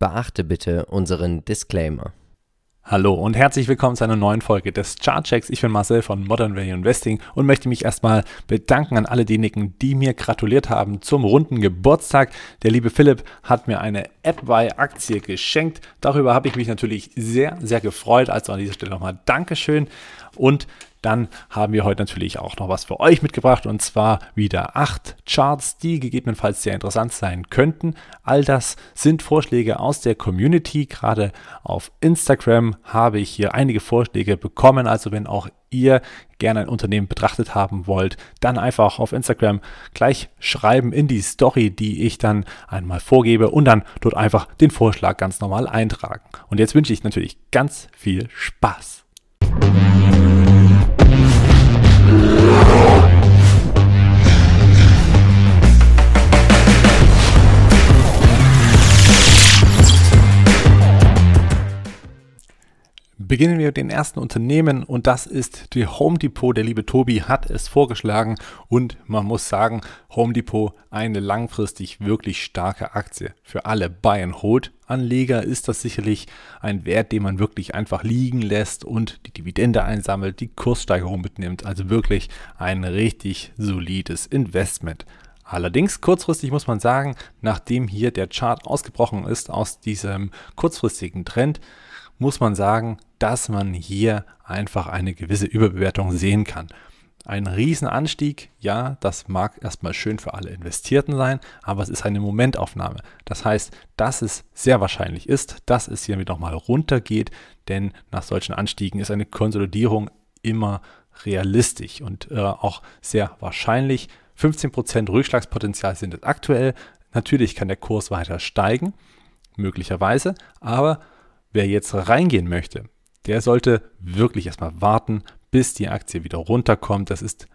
Beachte bitte unseren Disclaimer. Hallo und herzlich willkommen zu einer neuen Folge des Chartchecks. Ich bin Marcel von Modern Value Investing und möchte mich erstmal bedanken an alle diejenigen, die mir gratuliert haben zum runden Geburtstag. Der liebe Philipp hat mir eine AppBuy-Aktie geschenkt. Darüber habe ich mich natürlich sehr, sehr gefreut. Also an dieser Stelle nochmal Dankeschön. Und dann haben wir heute natürlich auch noch was für euch mitgebracht und zwar wieder acht Charts, die gegebenenfalls sehr interessant sein könnten. All das sind Vorschläge aus der Community. Gerade auf Instagram habe ich hier einige Vorschläge bekommen. Also wenn auch ihr gerne ein Unternehmen betrachtet haben wollt, dann einfach auf Instagram gleich schreiben in die Story, die ich dann einmal vorgebe und dann dort einfach den Vorschlag ganz normal eintragen. Und jetzt wünsche ich natürlich ganz viel Spaß. Yeah. Beginnen wir mit dem ersten Unternehmen und das ist die Home Depot. Der liebe Tobi hat es vorgeschlagen und man muss sagen, Home Depot eine langfristig wirklich starke Aktie. Für alle Buy and Hold Anleger ist das sicherlich ein Wert, den man wirklich einfach liegen lässt und die Dividende einsammelt, die Kurssteigerung mitnimmt. Also wirklich ein richtig solides Investment. Allerdings kurzfristig muss man sagen, nachdem hier der Chart ausgebrochen ist aus diesem kurzfristigen Trend, muss man sagen, dass man hier einfach eine gewisse Überbewertung sehen kann. Ein Riesenanstieg, ja, das mag erstmal schön für alle Investierten sein, aber es ist eine Momentaufnahme. Das heißt, dass es sehr wahrscheinlich ist, dass es hier nochmal runtergeht, denn nach solchen Anstiegen ist eine Konsolidierung immer realistisch und äh, auch sehr wahrscheinlich. 15% Rückschlagspotenzial sind es aktuell. Natürlich kann der Kurs weiter steigen, möglicherweise, aber Wer jetzt reingehen möchte, der sollte wirklich erstmal warten, bis die Aktie wieder runterkommt. Das ist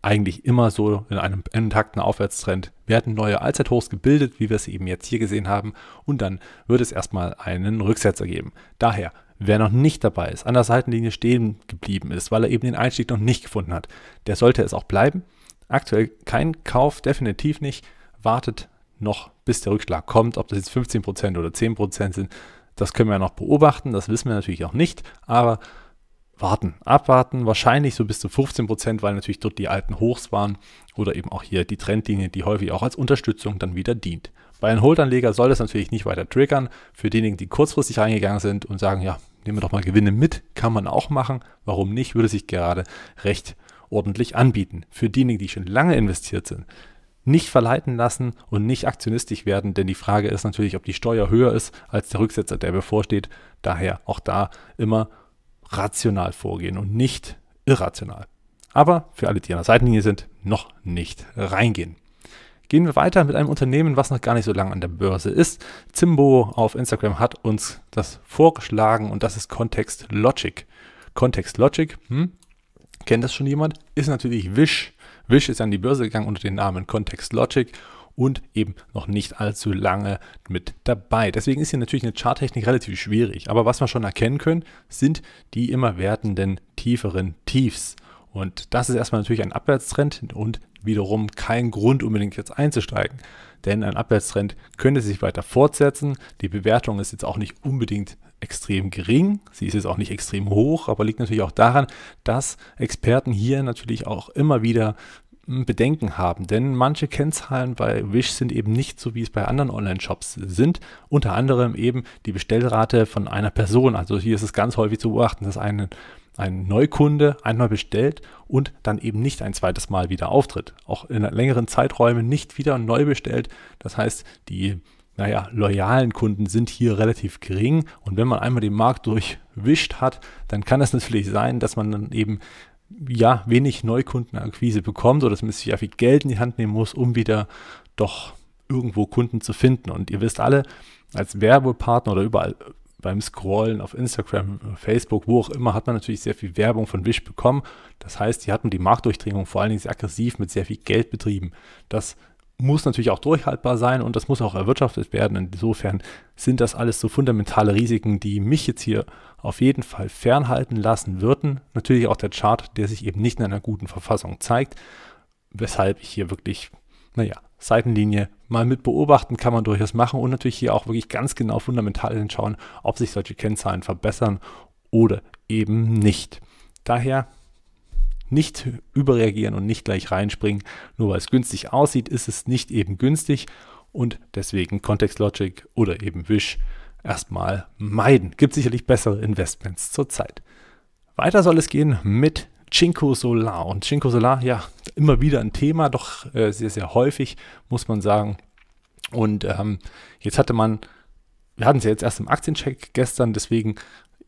eigentlich immer so in einem intakten Aufwärtstrend. Werden neue Allzeithochs gebildet, wie wir es eben jetzt hier gesehen haben, und dann wird es erstmal einen Rücksetzer geben. Daher, wer noch nicht dabei ist, an der Seitenlinie stehen geblieben ist, weil er eben den Einstieg noch nicht gefunden hat, der sollte es auch bleiben. Aktuell kein Kauf, definitiv nicht. Wartet noch, bis der Rückschlag kommt, ob das jetzt 15% oder 10% sind, das können wir noch beobachten, das wissen wir natürlich auch nicht, aber warten, abwarten, wahrscheinlich so bis zu 15 Prozent, weil natürlich dort die alten Hochs waren oder eben auch hier die Trendlinie, die häufig auch als Unterstützung dann wieder dient. Bei einem Holdanleger soll das natürlich nicht weiter triggern. Für diejenigen, die kurzfristig reingegangen sind und sagen, ja, nehmen wir doch mal Gewinne mit, kann man auch machen. Warum nicht? Würde sich gerade recht ordentlich anbieten. Für diejenigen, die schon lange investiert sind, nicht verleiten lassen und nicht aktionistisch werden, denn die Frage ist natürlich, ob die Steuer höher ist als der Rücksetzer, der bevorsteht. Daher auch da immer rational vorgehen und nicht irrational. Aber für alle, die an der Seitenlinie sind, noch nicht reingehen. Gehen wir weiter mit einem Unternehmen, was noch gar nicht so lange an der Börse ist. Zimbo auf Instagram hat uns das vorgeschlagen und das ist Context Logic. Context Logic, hm? kennt das schon jemand? Ist natürlich Wish Wish ist an die Börse gegangen unter dem Namen Context Logic und eben noch nicht allzu lange mit dabei. Deswegen ist hier natürlich eine Charttechnik relativ schwierig. Aber was wir schon erkennen können, sind die immer wertenden tieferen Tiefs. Und das ist erstmal natürlich ein Abwärtstrend und wiederum kein Grund unbedingt jetzt einzusteigen. Denn ein Abwärtstrend könnte sich weiter fortsetzen. Die Bewertung ist jetzt auch nicht unbedingt extrem gering. Sie ist jetzt auch nicht extrem hoch, aber liegt natürlich auch daran, dass Experten hier natürlich auch immer wieder hm, Bedenken haben, denn manche Kennzahlen bei Wish sind eben nicht so, wie es bei anderen Online-Shops sind. Unter anderem eben die Bestellrate von einer Person. Also hier ist es ganz häufig zu beobachten, dass eine, ein Neukunde einmal bestellt und dann eben nicht ein zweites Mal wieder auftritt. Auch in längeren Zeiträumen nicht wieder neu bestellt. Das heißt, die naja, loyalen Kunden sind hier relativ gering. Und wenn man einmal den Markt durchwischt hat, dann kann es natürlich sein, dass man dann eben ja wenig Neukundenakquise bekommt oder dass man sich ja viel Geld in die Hand nehmen muss, um wieder doch irgendwo Kunden zu finden. Und ihr wisst alle, als Werbepartner oder überall beim Scrollen auf Instagram, Facebook, wo auch immer, hat man natürlich sehr viel Werbung von Wish bekommen. Das heißt, hier hat man die Marktdurchdringung vor allen Dingen sehr aggressiv mit sehr viel Geld betrieben. Das muss natürlich auch durchhaltbar sein und das muss auch erwirtschaftet werden. Insofern sind das alles so fundamentale Risiken, die mich jetzt hier auf jeden Fall fernhalten lassen würden. Natürlich auch der Chart, der sich eben nicht in einer guten Verfassung zeigt, weshalb ich hier wirklich, naja, Seitenlinie mal mit beobachten kann man durchaus machen und natürlich hier auch wirklich ganz genau fundamental hinschauen, ob sich solche Kennzahlen verbessern oder eben nicht. Daher nicht überreagieren und nicht gleich reinspringen. Nur weil es günstig aussieht, ist es nicht eben günstig und deswegen Context Logic oder eben Wish erstmal meiden. Gibt sicherlich bessere Investments zurzeit. Weiter soll es gehen mit Cinco Solar. Und Cinco Solar, ja, immer wieder ein Thema, doch äh, sehr, sehr häufig, muss man sagen. Und ähm, jetzt hatte man, wir hatten es ja jetzt erst im Aktiencheck gestern, deswegen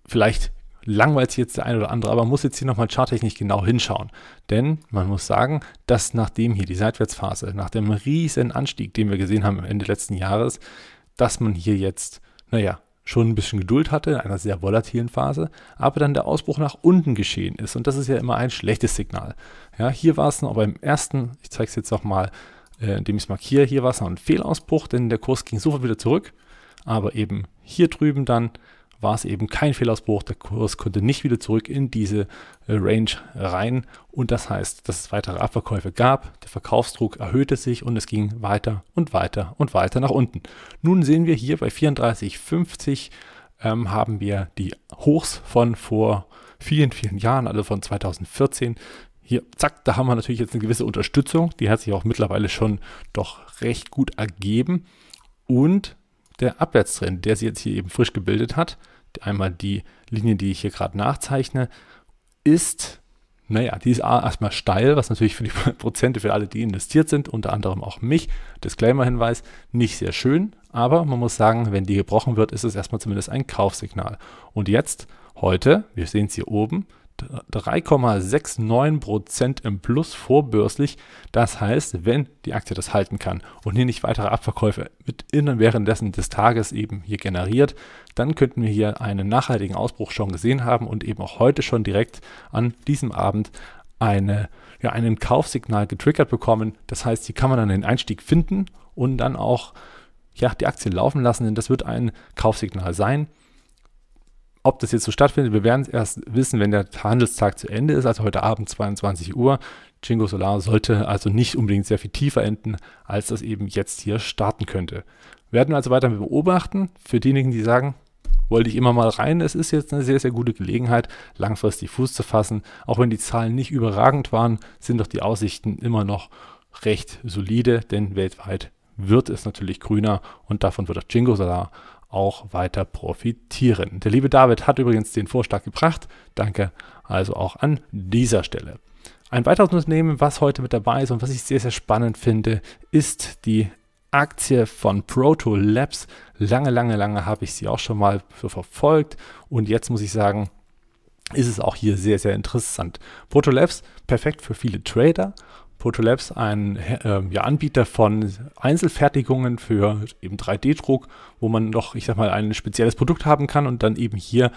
vielleicht langweilt sich jetzt der eine oder andere, aber man muss jetzt hier nochmal charttechnisch genau hinschauen. Denn man muss sagen, dass nachdem hier die Seitwärtsphase, nach dem riesen Anstieg, den wir gesehen haben Ende letzten Jahres, dass man hier jetzt, naja, schon ein bisschen Geduld hatte in einer sehr volatilen Phase, aber dann der Ausbruch nach unten geschehen ist. Und das ist ja immer ein schlechtes Signal. Ja, hier war es noch beim ersten, ich zeige es jetzt nochmal, äh, indem ich es markiere, hier war es noch ein Fehlausbruch, denn der Kurs ging sofort wieder zurück. Aber eben hier drüben dann war es eben kein Fehlausbruch. Der Kurs konnte nicht wieder zurück in diese äh, Range rein. Und das heißt, dass es weitere Abverkäufe gab. Der Verkaufsdruck erhöhte sich und es ging weiter und weiter und weiter nach unten. Nun sehen wir hier bei 34,50 ähm, haben wir die Hochs von vor vielen, vielen Jahren, also von 2014. Hier, zack, da haben wir natürlich jetzt eine gewisse Unterstützung. Die hat sich auch mittlerweile schon doch recht gut ergeben. Und der Abwärtstrend, der sich jetzt hier eben frisch gebildet hat, einmal die Linie, die ich hier gerade nachzeichne, ist, naja, die ist erstmal steil, was natürlich für die Prozente für alle, die investiert sind, unter anderem auch mich, Disclaimer-Hinweis, nicht sehr schön, aber man muss sagen, wenn die gebrochen wird, ist es erstmal zumindest ein Kaufsignal. Und jetzt, heute, wir sehen es hier oben, 3,69% im Plus vorbörslich. Das heißt, wenn die Aktie das halten kann und hier nicht weitere Abverkäufe mit innen währenddessen des Tages eben hier generiert, dann könnten wir hier einen nachhaltigen Ausbruch schon gesehen haben und eben auch heute schon direkt an diesem Abend eine, ja, einen Kaufsignal getriggert bekommen. Das heißt, hier kann man dann den Einstieg finden und dann auch ja, die Aktie laufen lassen, denn das wird ein Kaufsignal sein. Ob das jetzt so stattfindet, wir werden es erst wissen, wenn der Handelstag zu Ende ist, also heute Abend 22 Uhr. Chingo Solar sollte also nicht unbedingt sehr viel tiefer enden, als das eben jetzt hier starten könnte. Werden wir also weiter beobachten. Für diejenigen, die sagen, wollte ich immer mal rein. Es ist jetzt eine sehr, sehr gute Gelegenheit, langfristig Fuß zu fassen. Auch wenn die Zahlen nicht überragend waren, sind doch die Aussichten immer noch recht solide, denn weltweit wird es natürlich grüner und davon wird auch Chingo Solar auch weiter profitieren. Der liebe David hat übrigens den Vorschlag gebracht. Danke also auch an dieser Stelle. Ein weiteres Unternehmen, was heute mit dabei ist und was ich sehr, sehr spannend finde, ist die Aktie von Proto Labs. Lange, lange, lange habe ich sie auch schon mal für verfolgt und jetzt muss ich sagen, ist es auch hier sehr, sehr interessant. Proto Labs, perfekt für viele Trader Photolabs ein äh, ja, Anbieter von Einzelfertigungen für eben 3D-Druck, wo man noch, ich sag mal, ein spezielles Produkt haben kann und dann eben hier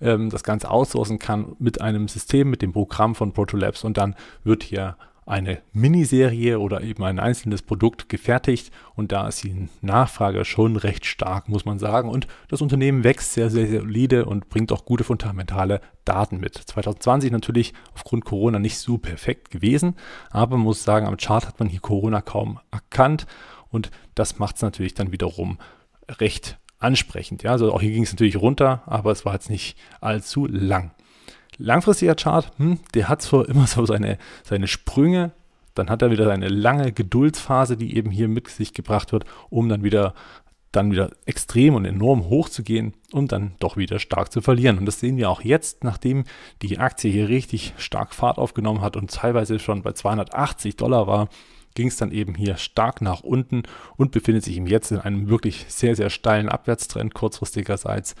ähm, das Ganze aussourcen kann mit einem System, mit dem Programm von Protolabs und dann wird hier eine Miniserie oder eben ein einzelnes Produkt gefertigt und da ist die Nachfrage schon recht stark, muss man sagen. Und das Unternehmen wächst sehr, sehr solide und bringt auch gute fundamentale Daten mit. 2020 natürlich aufgrund Corona nicht so perfekt gewesen, aber man muss sagen, am Chart hat man hier Corona kaum erkannt und das macht es natürlich dann wiederum recht ansprechend. Ja, also auch hier ging es natürlich runter, aber es war jetzt nicht allzu lang. Langfristiger Chart, hm, der hat zwar immer so seine, seine Sprünge, dann hat er wieder seine lange Geduldsphase, die eben hier mit sich gebracht wird, um dann wieder dann wieder extrem und enorm hoch zu gehen und dann doch wieder stark zu verlieren. Und das sehen wir auch jetzt, nachdem die Aktie hier richtig stark Fahrt aufgenommen hat und teilweise schon bei 280 Dollar war, ging es dann eben hier stark nach unten und befindet sich eben jetzt in einem wirklich sehr, sehr steilen Abwärtstrend kurzfristigerseits.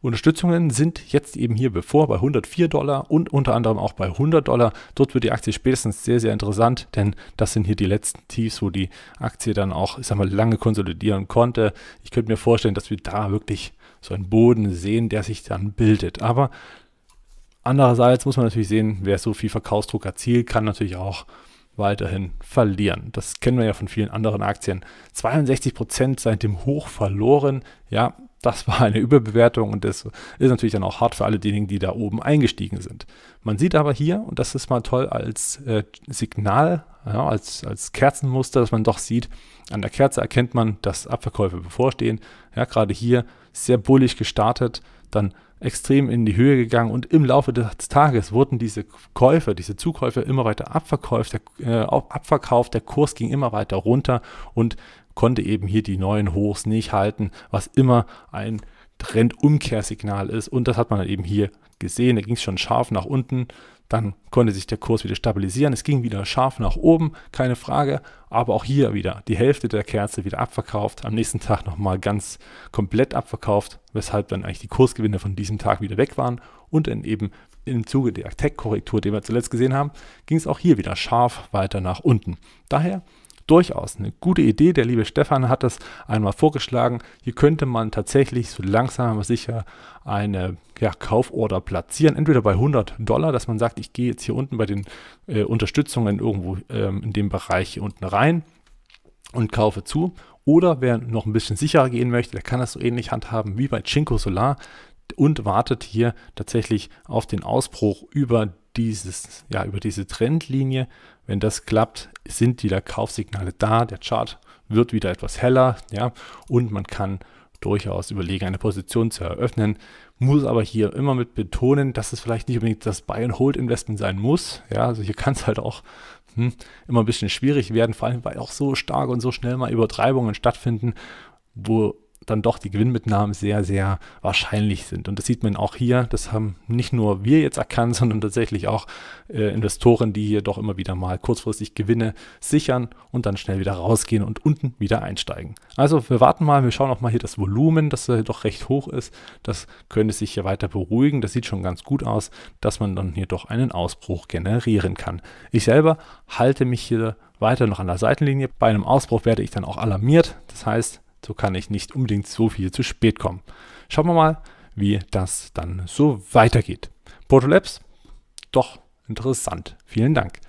Unterstützungen sind jetzt eben hier bevor bei 104 Dollar und unter anderem auch bei 100 Dollar. Dort wird die Aktie spätestens sehr, sehr interessant, denn das sind hier die letzten Tiefs, wo die Aktie dann auch, ich sag mal, lange konsolidieren konnte. Ich könnte mir vorstellen, dass wir da wirklich so einen Boden sehen, der sich dann bildet. Aber andererseits muss man natürlich sehen, wer so viel Verkaufsdruck erzielt, kann natürlich auch weiterhin verlieren. Das kennen wir ja von vielen anderen Aktien. 62% Prozent seit dem Hoch verloren. Ja, das war eine Überbewertung und das ist natürlich dann auch hart für alle diejenigen, die da oben eingestiegen sind. Man sieht aber hier, und das ist mal toll als äh, Signal, ja, als, als Kerzenmuster, dass man doch sieht, an der Kerze erkennt man, dass Abverkäufe bevorstehen. Ja, gerade hier sehr bullig gestartet, dann extrem in die Höhe gegangen und im Laufe des Tages wurden diese Käufe, diese Zukäufe immer weiter abverkauft, der, äh, abverkauft, der Kurs ging immer weiter runter und konnte eben hier die neuen Hochs nicht halten, was immer ein Trendumkehrsignal ist. Und das hat man eben hier gesehen. Da ging es schon scharf nach unten. Dann konnte sich der Kurs wieder stabilisieren. Es ging wieder scharf nach oben, keine Frage. Aber auch hier wieder die Hälfte der Kerze wieder abverkauft. Am nächsten Tag nochmal ganz komplett abverkauft, weshalb dann eigentlich die Kursgewinne von diesem Tag wieder weg waren. Und dann eben im Zuge der Tech-Korrektur, die wir zuletzt gesehen haben, ging es auch hier wieder scharf weiter nach unten. Daher durchaus eine gute Idee. Der liebe Stefan hat das einmal vorgeschlagen. Hier könnte man tatsächlich so langsam aber sicher eine ja, Kauforder platzieren. Entweder bei 100 Dollar, dass man sagt, ich gehe jetzt hier unten bei den äh, Unterstützungen irgendwo ähm, in dem Bereich hier unten rein und kaufe zu. Oder wer noch ein bisschen sicherer gehen möchte, der kann das so ähnlich handhaben wie bei Cinco Solar und wartet hier tatsächlich auf den Ausbruch über dieses, ja, über diese Trendlinie, wenn das klappt, sind wieder Kaufsignale da, der Chart wird wieder etwas heller, ja, und man kann durchaus überlegen, eine Position zu eröffnen. Muss aber hier immer mit betonen, dass es vielleicht nicht unbedingt das Buy-and-Hold-Investment sein muss. Ja, also hier kann es halt auch hm, immer ein bisschen schwierig werden, vor allem weil auch so stark und so schnell mal Übertreibungen stattfinden, wo dann doch die Gewinnmitnahmen sehr, sehr wahrscheinlich sind. Und das sieht man auch hier. Das haben nicht nur wir jetzt erkannt, sondern tatsächlich auch äh, Investoren, die hier doch immer wieder mal kurzfristig Gewinne sichern und dann schnell wieder rausgehen und unten wieder einsteigen. Also wir warten mal, wir schauen auch mal hier das Volumen, das äh, doch recht hoch ist. Das könnte sich hier weiter beruhigen. Das sieht schon ganz gut aus, dass man dann hier doch einen Ausbruch generieren kann. Ich selber halte mich hier weiter noch an der Seitenlinie. Bei einem Ausbruch werde ich dann auch alarmiert. Das heißt, so kann ich nicht unbedingt so viel zu spät kommen. Schauen wir mal, wie das dann so weitergeht. Protolabs, doch interessant. Vielen Dank.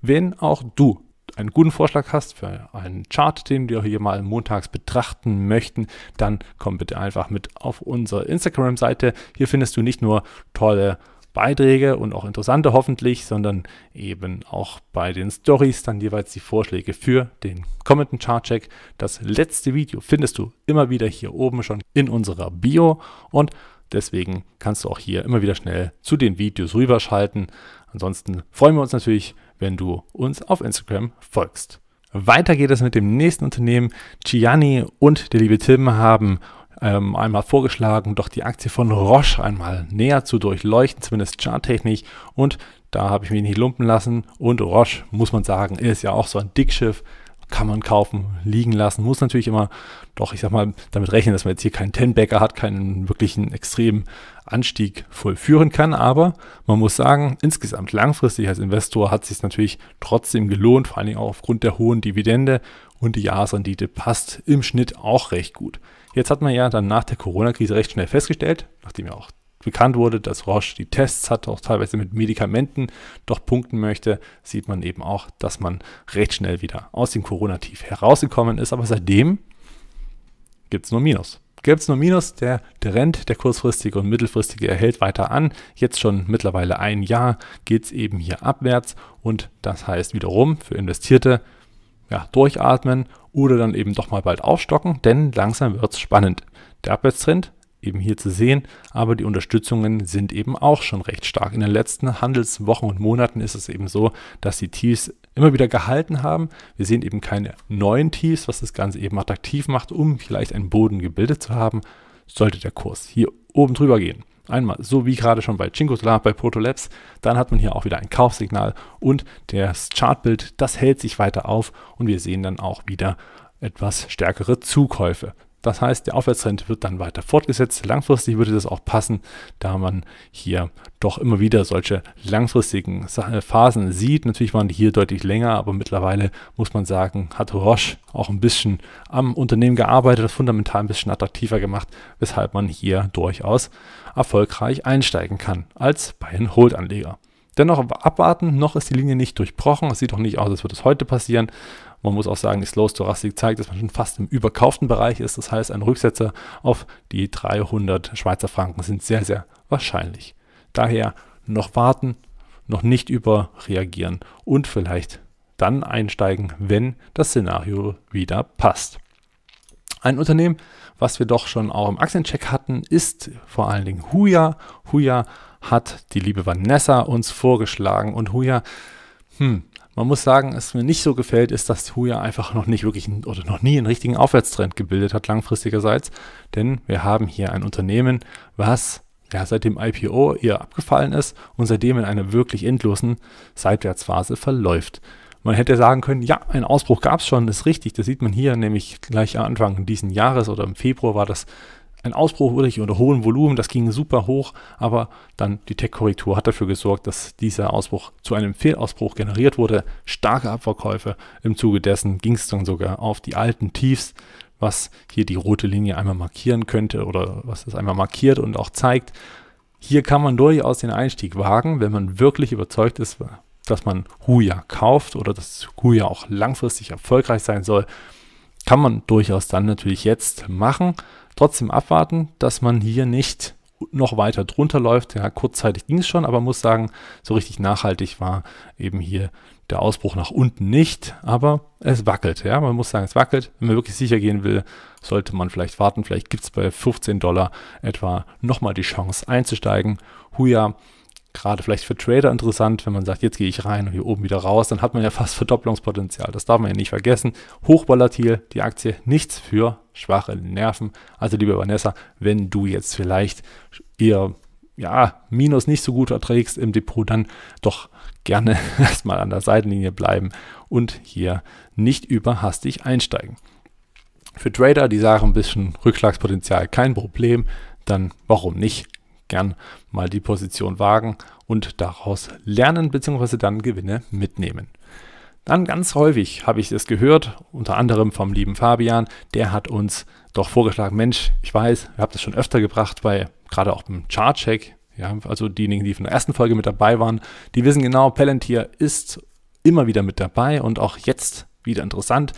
Wenn auch du einen guten Vorschlag hast für einen Chart, den wir hier mal montags betrachten möchten, dann komm bitte einfach mit auf unsere Instagram-Seite. Hier findest du nicht nur tolle Beiträge und auch interessante hoffentlich, sondern eben auch bei den Stories dann jeweils die Vorschläge für den kommenden Chartcheck. Das letzte Video findest du immer wieder hier oben schon in unserer Bio und deswegen kannst du auch hier immer wieder schnell zu den Videos rüberschalten. Ansonsten freuen wir uns natürlich, wenn du uns auf Instagram folgst. Weiter geht es mit dem nächsten Unternehmen. Gianni und der liebe Tim haben ähm, einmal vorgeschlagen, doch die Aktie von Roche einmal näher zu durchleuchten, zumindest charttechnisch. Und da habe ich mich nicht lumpen lassen. Und Roche, muss man sagen, ist ja auch so ein Dickschiff kann man kaufen, liegen lassen. Muss natürlich immer doch, ich sag mal, damit rechnen, dass man jetzt hier keinen Ten-Backer hat, keinen wirklichen extremen Anstieg vollführen kann. Aber man muss sagen, insgesamt langfristig als Investor hat es sich natürlich trotzdem gelohnt, vor allen Dingen auch aufgrund der hohen Dividende und die Jahresrendite passt im Schnitt auch recht gut. Jetzt hat man ja dann nach der Corona-Krise recht schnell festgestellt, nachdem ja auch bekannt wurde, dass Roche die Tests hat, auch teilweise mit Medikamenten doch punkten möchte, sieht man eben auch, dass man recht schnell wieder aus dem Corona-Tief herausgekommen ist. Aber seitdem gibt es nur Minus. Gibt es nur Minus, der Trend, der kurzfristige und mittelfristige erhält weiter an. Jetzt schon mittlerweile ein Jahr geht es eben hier abwärts und das heißt wiederum für Investierte, ja, durchatmen oder dann eben doch mal bald aufstocken, denn langsam wird es spannend. Der Abwärtstrend eben hier zu sehen, aber die Unterstützungen sind eben auch schon recht stark. In den letzten Handelswochen und Monaten ist es eben so, dass die Tiefs immer wieder gehalten haben. Wir sehen eben keine neuen Tiefs, was das Ganze eben attraktiv macht, um vielleicht einen Boden gebildet zu haben, sollte der Kurs hier oben drüber gehen. Einmal, so wie gerade schon bei Cinco Solar, bei Labs, dann hat man hier auch wieder ein Kaufsignal und das Chartbild, das hält sich weiter auf und wir sehen dann auch wieder etwas stärkere Zukäufe. Das heißt, der Aufwärtstrend wird dann weiter fortgesetzt. Langfristig würde das auch passen, da man hier doch immer wieder solche langfristigen äh, Phasen sieht. Natürlich waren die hier deutlich länger, aber mittlerweile muss man sagen, hat Roche auch ein bisschen am Unternehmen gearbeitet, das fundamental ein bisschen attraktiver gemacht, weshalb man hier durchaus erfolgreich einsteigen kann als Buy-and-Hold-Anleger. Dennoch abwarten, noch ist die Linie nicht durchbrochen. Es sieht auch nicht aus, als würde es heute passieren. Man muss auch sagen, die Slow Thoracic zeigt, dass man schon fast im überkauften Bereich ist. Das heißt, ein Rücksetzer auf die 300 Schweizer Franken sind sehr, sehr wahrscheinlich. Daher noch warten, noch nicht überreagieren und vielleicht dann einsteigen, wenn das Szenario wieder passt. Ein Unternehmen, was wir doch schon auch im Aktiencheck hatten, ist vor allen Dingen Huya. Huya hat die liebe Vanessa uns vorgeschlagen und Huya, hm, man muss sagen, was mir nicht so gefällt, ist, dass Huya einfach noch nicht wirklich oder noch nie einen richtigen Aufwärtstrend gebildet hat, langfristigerseits. Denn wir haben hier ein Unternehmen, was ja, seit dem IPO eher abgefallen ist und seitdem in einer wirklich endlosen Seitwärtsphase verläuft. Man hätte sagen können, ja, ein Ausbruch gab es schon, das ist richtig. Das sieht man hier nämlich gleich am Anfang dieses Jahres oder im Februar war das ein Ausbruch wurde hier unter hohem Volumen, das ging super hoch, aber dann die Tech-Korrektur hat dafür gesorgt, dass dieser Ausbruch zu einem Fehlausbruch generiert wurde. Starke Abverkäufe. Im Zuge dessen ging es dann sogar auf die alten Tiefs, was hier die rote Linie einmal markieren könnte oder was das einmal markiert und auch zeigt. Hier kann man durchaus den Einstieg wagen, wenn man wirklich überzeugt ist, dass man Huya kauft oder dass Huya auch langfristig erfolgreich sein soll kann man durchaus dann natürlich jetzt machen. Trotzdem abwarten, dass man hier nicht noch weiter drunter läuft. Ja, kurzzeitig ging es schon, aber muss sagen, so richtig nachhaltig war eben hier der Ausbruch nach unten nicht, aber es wackelt. Ja, man muss sagen, es wackelt. Wenn man wirklich sicher gehen will, sollte man vielleicht warten. Vielleicht gibt es bei 15 Dollar etwa nochmal die Chance einzusteigen. Huja, gerade vielleicht für Trader interessant, wenn man sagt, jetzt gehe ich rein und hier oben wieder raus, dann hat man ja fast Verdopplungspotenzial. Das darf man ja nicht vergessen. Hochvolatil, die Aktie, nichts für schwache Nerven. Also liebe Vanessa, wenn du jetzt vielleicht ihr ja, Minus nicht so gut erträgst im Depot, dann doch gerne erstmal an der Seitenlinie bleiben und hier nicht überhastig einsteigen. Für Trader, die sagen ein bisschen Rückschlagspotenzial, kein Problem, dann warum nicht? gern mal die Position wagen und daraus lernen bzw. dann Gewinne mitnehmen. Dann ganz häufig habe ich es gehört, unter anderem vom lieben Fabian, der hat uns doch vorgeschlagen, Mensch, ich weiß, ihr habt das schon öfter gebracht bei, gerade auch beim Chartcheck, ja, also diejenigen, die von der ersten Folge mit dabei waren, die wissen genau, Palantir ist immer wieder mit dabei und auch jetzt wieder interessant.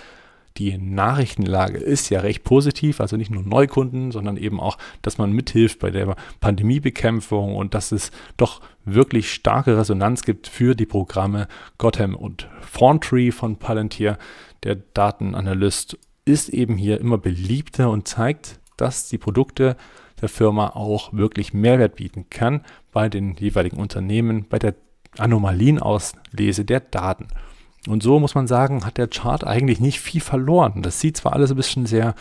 Die Nachrichtenlage ist ja recht positiv, also nicht nur Neukunden, sondern eben auch, dass man mithilft bei der Pandemiebekämpfung und dass es doch wirklich starke Resonanz gibt für die Programme Gotham und Fauntree von Palantir. Der Datenanalyst ist eben hier immer beliebter und zeigt, dass die Produkte der Firma auch wirklich Mehrwert bieten kann bei den jeweiligen Unternehmen, bei der Anomalienauslese der Daten. Und so muss man sagen, hat der Chart eigentlich nicht viel verloren. Das sieht zwar alles ein bisschen sehr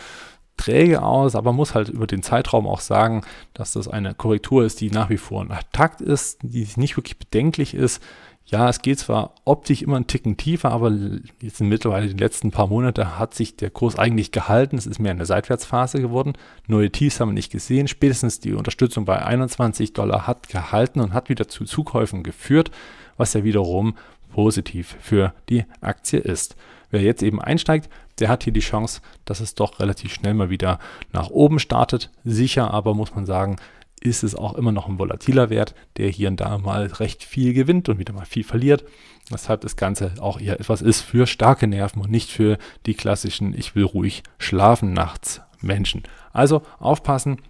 träge aus, aber man muss halt über den Zeitraum auch sagen, dass das eine Korrektur ist, die nach wie vor ein Takt ist, die nicht wirklich bedenklich ist. Ja, es geht zwar optisch immer einen Ticken tiefer, aber jetzt in mittlerweile den letzten paar Monate hat sich der Kurs eigentlich gehalten. Es ist mehr eine Seitwärtsphase geworden. Neue Tiefs haben wir nicht gesehen. Spätestens die Unterstützung bei 21 Dollar hat gehalten und hat wieder zu Zukäufen geführt, was ja wiederum positiv für die Aktie ist. Wer jetzt eben einsteigt, der hat hier die Chance, dass es doch relativ schnell mal wieder nach oben startet. Sicher aber muss man sagen, ist es auch immer noch ein volatiler Wert, der hier und da mal recht viel gewinnt und wieder mal viel verliert. Weshalb das Ganze auch eher etwas ist für starke Nerven und nicht für die klassischen Ich will ruhig schlafen nachts Menschen. Also aufpassen,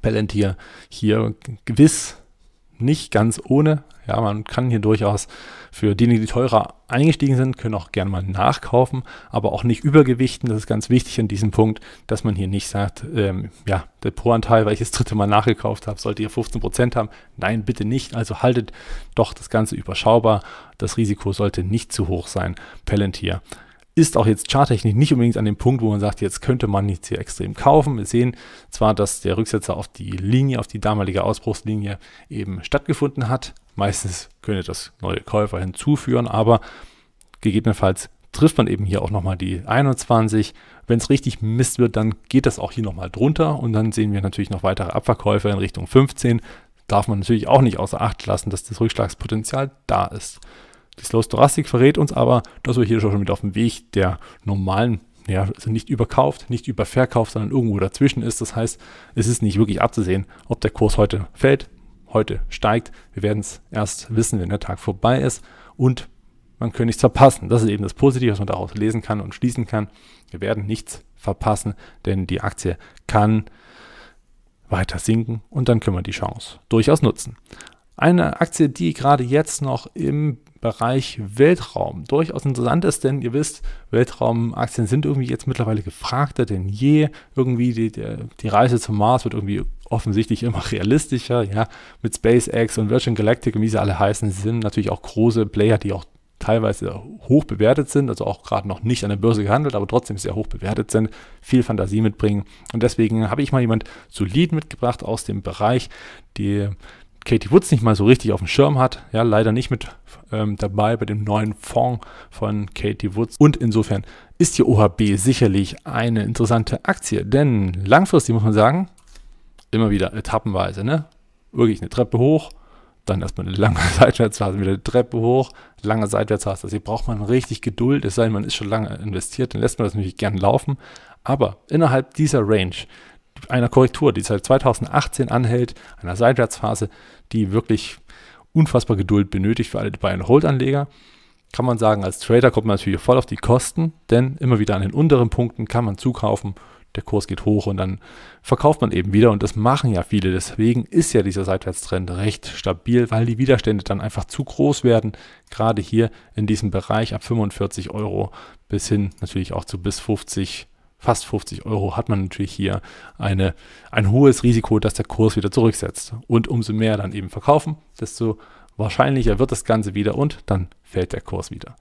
Palantir hier gewiss nicht ganz ohne, ja, man kann hier durchaus für diejenigen, die teurer eingestiegen sind, können auch gerne mal nachkaufen, aber auch nicht übergewichten. Das ist ganz wichtig an diesem Punkt, dass man hier nicht sagt, ähm, ja, Pro-Anteil, weil ich das dritte Mal nachgekauft habe, sollte hier 15% haben. Nein, bitte nicht. Also haltet doch das Ganze überschaubar. Das Risiko sollte nicht zu hoch sein. Palantir ist auch jetzt charttechnisch nicht unbedingt an dem Punkt, wo man sagt, jetzt könnte man jetzt hier extrem kaufen. Wir sehen zwar, dass der Rücksetzer auf die Linie, auf die damalige Ausbruchslinie eben stattgefunden hat. Meistens könnte das neue Käufer hinzuführen, aber gegebenenfalls trifft man eben hier auch nochmal die 21. Wenn es richtig Mist wird, dann geht das auch hier nochmal drunter und dann sehen wir natürlich noch weitere Abverkäufer in Richtung 15. Darf man natürlich auch nicht außer Acht lassen, dass das Rückschlagspotenzial da ist. Die Slow Thoracic verrät uns aber, dass wir hier schon mit auf dem Weg der normalen ja, also nicht überkauft, nicht überverkauft, sondern irgendwo dazwischen ist. Das heißt, es ist nicht wirklich abzusehen, ob der Kurs heute fällt, heute steigt. Wir werden es erst wissen, wenn der Tag vorbei ist und man kann nichts verpassen. Das ist eben das Positive, was man daraus lesen kann und schließen kann. Wir werden nichts verpassen, denn die Aktie kann weiter sinken und dann können wir die Chance durchaus nutzen. Eine Aktie, die gerade jetzt noch im Bereich Weltraum durchaus interessant ist, denn ihr wisst, Weltraumaktien sind irgendwie jetzt mittlerweile gefragter denn je. Irgendwie die, die, die Reise zum Mars wird irgendwie offensichtlich immer realistischer, ja, mit SpaceX und Virgin Galactic und wie sie alle heißen, sind natürlich auch große Player, die auch teilweise hoch bewertet sind, also auch gerade noch nicht an der Börse gehandelt, aber trotzdem sehr hoch bewertet sind, viel Fantasie mitbringen. Und deswegen habe ich mal jemand solid mitgebracht aus dem Bereich die, Katie Woods nicht mal so richtig auf dem Schirm hat. Ja, leider nicht mit ähm, dabei bei dem neuen Fonds von Katie Woods. Und insofern ist die OHB sicherlich eine interessante Aktie, denn langfristig muss man sagen, immer wieder etappenweise, ne? Wirklich eine Treppe hoch, dann erstmal eine lange Seitwärtsphase, wieder eine Treppe hoch, lange Seitwärtsphase. Also hier braucht man richtig Geduld, es sei denn, man ist schon lange investiert, dann lässt man das natürlich gern laufen. Aber innerhalb dieser Range, einer Korrektur, die seit 2018 anhält, einer Seitwärtsphase, die wirklich unfassbar Geduld benötigt für alle Buy-and-Hold-Anleger, kann man sagen, als Trader kommt man natürlich voll auf die Kosten, denn immer wieder an den unteren Punkten kann man zukaufen, der Kurs geht hoch und dann verkauft man eben wieder und das machen ja viele. Deswegen ist ja dieser Seitwärtstrend recht stabil, weil die Widerstände dann einfach zu groß werden, gerade hier in diesem Bereich ab 45 Euro bis hin natürlich auch zu bis 50 fast 50 Euro hat man natürlich hier eine, ein hohes Risiko, dass der Kurs wieder zurücksetzt. Und umso mehr dann eben verkaufen, desto wahrscheinlicher wird das Ganze wieder und dann fällt der Kurs wieder.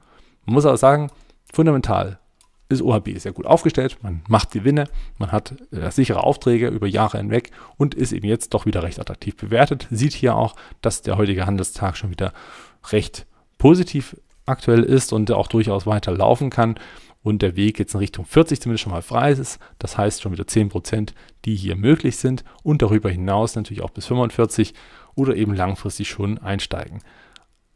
Man muss aber sagen, fundamental ist OHB sehr gut aufgestellt, man macht Gewinne, man hat äh, sichere Aufträge über Jahre hinweg und ist eben jetzt doch wieder recht attraktiv bewertet. Sieht hier auch, dass der heutige Handelstag schon wieder recht positiv aktuell ist und auch durchaus weiter laufen kann und der Weg jetzt in Richtung 40 zumindest schon mal frei ist. Das heißt schon wieder 10%, die hier möglich sind und darüber hinaus natürlich auch bis 45 oder eben langfristig schon einsteigen.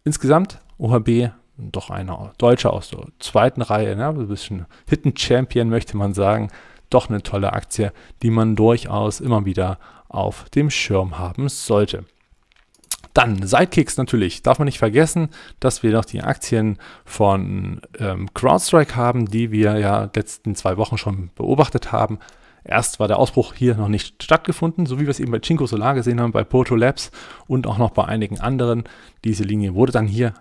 Insgesamt OHB doch einer Deutscher aus der zweiten Reihe, ne, ein bisschen Hidden Champion möchte man sagen, doch eine tolle Aktie, die man durchaus immer wieder auf dem Schirm haben sollte. Dann Sidekicks natürlich. Darf man nicht vergessen, dass wir noch die Aktien von ähm, CrowdStrike haben, die wir ja letzten zwei Wochen schon beobachtet haben. Erst war der Ausbruch hier noch nicht stattgefunden, so wie wir es eben bei Cinco Solar gesehen haben, bei Porto Labs und auch noch bei einigen anderen. Diese Linie wurde dann hier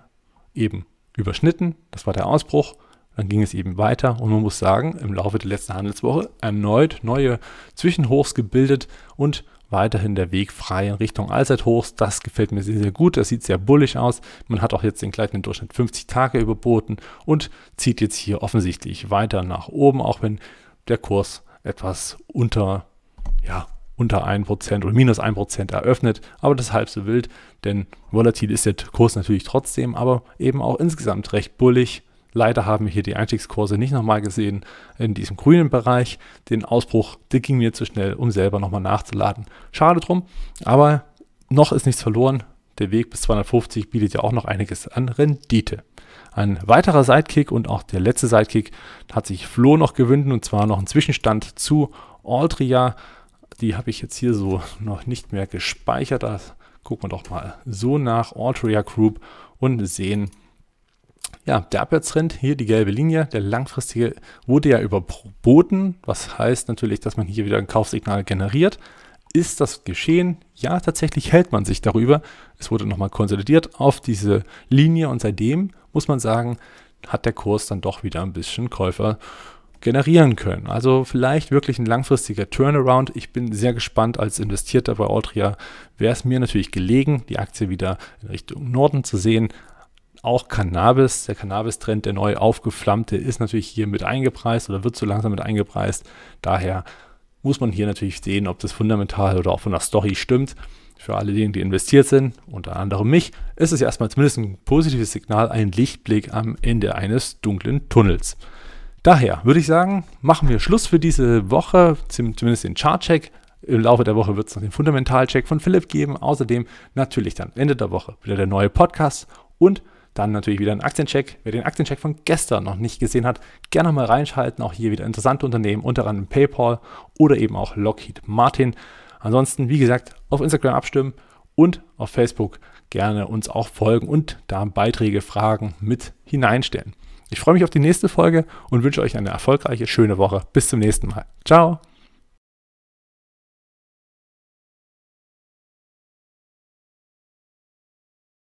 eben überschnitten. Das war der Ausbruch. Dann ging es eben weiter und man muss sagen, im Laufe der letzten Handelswoche erneut neue Zwischenhochs gebildet und weiterhin der Weg frei in Richtung Allzeithochs. Das gefällt mir sehr, sehr gut. Das sieht sehr bullig aus. Man hat auch jetzt den gleichen Durchschnitt 50 Tage überboten und zieht jetzt hier offensichtlich weiter nach oben, auch wenn der Kurs etwas unter, ja, unter 1% oder minus 1% eröffnet. Aber das ist halb so wild, denn volatil ist der Kurs natürlich trotzdem, aber eben auch insgesamt recht bullig Leider haben wir hier die Einstiegskurse nicht nochmal gesehen in diesem grünen Bereich. Den Ausbruch, der ging mir zu schnell, um selber nochmal nachzuladen. Schade drum, aber noch ist nichts verloren. Der Weg bis 250 bietet ja auch noch einiges an Rendite. Ein weiterer Sidekick und auch der letzte Sidekick hat sich Flo noch gewünscht und zwar noch einen Zwischenstand zu Altria. Die habe ich jetzt hier so noch nicht mehr gespeichert. Das gucken wir doch mal so nach Altria Group und sehen, ja, der Abwärtstrend, hier die gelbe Linie, der langfristige wurde ja überboten, was heißt natürlich, dass man hier wieder ein Kaufsignal generiert. Ist das geschehen? Ja, tatsächlich hält man sich darüber. Es wurde nochmal konsolidiert auf diese Linie und seitdem muss man sagen, hat der Kurs dann doch wieder ein bisschen Käufer generieren können. Also vielleicht wirklich ein langfristiger Turnaround. Ich bin sehr gespannt als Investierter bei Altria. Wäre es mir natürlich gelegen, die Aktie wieder in Richtung Norden zu sehen auch Cannabis. Der Cannabis-Trend, der neu aufgeflammte, ist natürlich hier mit eingepreist oder wird so langsam mit eingepreist. Daher muss man hier natürlich sehen, ob das fundamental oder auch von der Story stimmt. Für alle diejenigen, die investiert sind, unter anderem mich, ist es ja erstmal zumindest ein positives Signal, ein Lichtblick am Ende eines dunklen Tunnels. Daher würde ich sagen, machen wir Schluss für diese Woche, zumindest den Chartcheck. Im Laufe der Woche wird es noch den Fundamentalcheck von Philipp geben. Außerdem natürlich dann Ende der Woche wieder der neue Podcast und dann natürlich wieder ein Aktiencheck. Wer den Aktiencheck von gestern noch nicht gesehen hat, gerne mal reinschalten. Auch hier wieder interessante Unternehmen, unter anderem PayPal oder eben auch Lockheed Martin. Ansonsten, wie gesagt, auf Instagram abstimmen und auf Facebook gerne uns auch folgen und da Beiträge, Fragen mit hineinstellen. Ich freue mich auf die nächste Folge und wünsche euch eine erfolgreiche, schöne Woche. Bis zum nächsten Mal. Ciao.